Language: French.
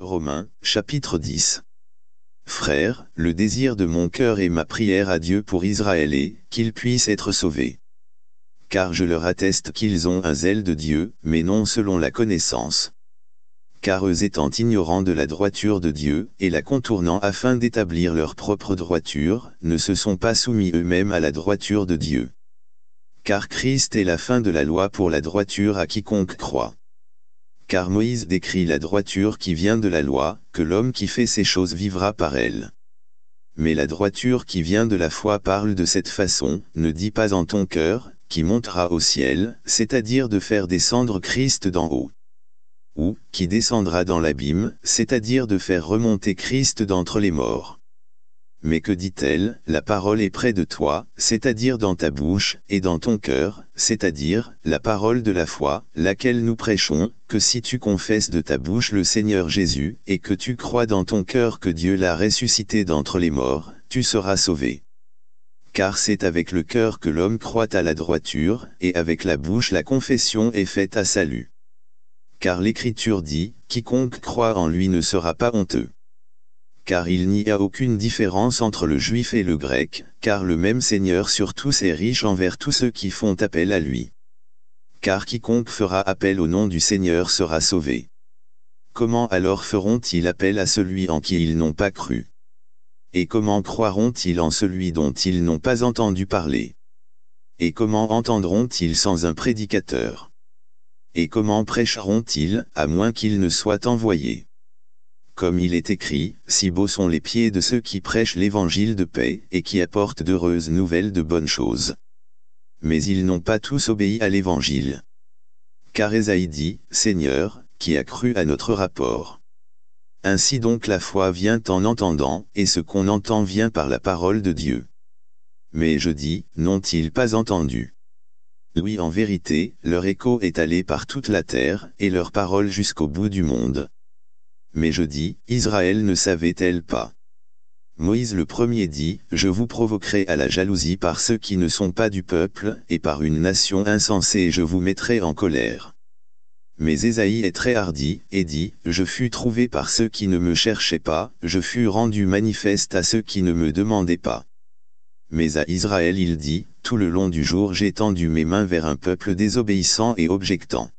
Romains, chapitre 10. Frères, le désir de mon cœur et ma prière à Dieu pour Israël est, qu'ils puissent être sauvés. Car je leur atteste qu'ils ont un zèle de Dieu, mais non selon la connaissance. Car eux étant ignorants de la droiture de Dieu, et la contournant afin d'établir leur propre droiture, ne se sont pas soumis eux-mêmes à la droiture de Dieu. Car Christ est la fin de la loi pour la droiture à quiconque croit car Moïse décrit la droiture qui vient de la loi, que l'homme qui fait ces choses vivra par elle. Mais la droiture qui vient de la foi parle de cette façon, ne dit pas en ton cœur, qui montera au ciel, c'est-à-dire de faire descendre Christ d'en haut. Ou, qui descendra dans l'abîme, c'est-à-dire de faire remonter Christ d'entre les morts. Mais que dit-elle La parole est près de toi, c'est-à-dire dans ta bouche, et dans ton cœur, c'est-à-dire, la parole de la foi, laquelle nous prêchons, que si tu confesses de ta bouche le Seigneur Jésus, et que tu crois dans ton cœur que Dieu l'a ressuscité d'entre les morts, tu seras sauvé car c'est avec le cœur que l'homme croit à la droiture, et avec la bouche la confession est faite à salut. Car l'Écriture dit, quiconque croit en lui ne sera pas honteux car il n'y a aucune différence entre le juif et le grec, car le même Seigneur sur tous est riche envers tous ceux qui font appel à lui. Car quiconque fera appel au nom du Seigneur sera sauvé. Comment alors feront-ils appel à celui en qui ils n'ont pas cru Et comment croiront-ils en celui dont ils n'ont pas entendu parler Et comment entendront-ils sans un prédicateur Et comment prêcheront-ils, à moins qu'ils ne soient envoyés comme il est écrit, si beaux sont les pieds de ceux qui prêchent l'évangile de paix, et qui apportent d'heureuses nouvelles de bonnes choses. Mais ils n'ont pas tous obéi à l'évangile. Car Esaïe dit, Seigneur, qui a cru à notre rapport. Ainsi donc la foi vient en entendant, et ce qu'on entend vient par la parole de Dieu. Mais je dis, n'ont-ils pas entendu Oui en vérité, leur écho est allé par toute la terre, et leur parole jusqu'au bout du monde. Mais je dis, Israël ne savait-elle pas Moïse le premier dit, Je vous provoquerai à la jalousie par ceux qui ne sont pas du peuple, et par une nation insensée je vous mettrai en colère. Mais Ésaïe est très hardi, et dit, Je fus trouvé par ceux qui ne me cherchaient pas, je fus rendu manifeste à ceux qui ne me demandaient pas. Mais à Israël il dit, Tout le long du jour j'ai tendu mes mains vers un peuple désobéissant et objectant.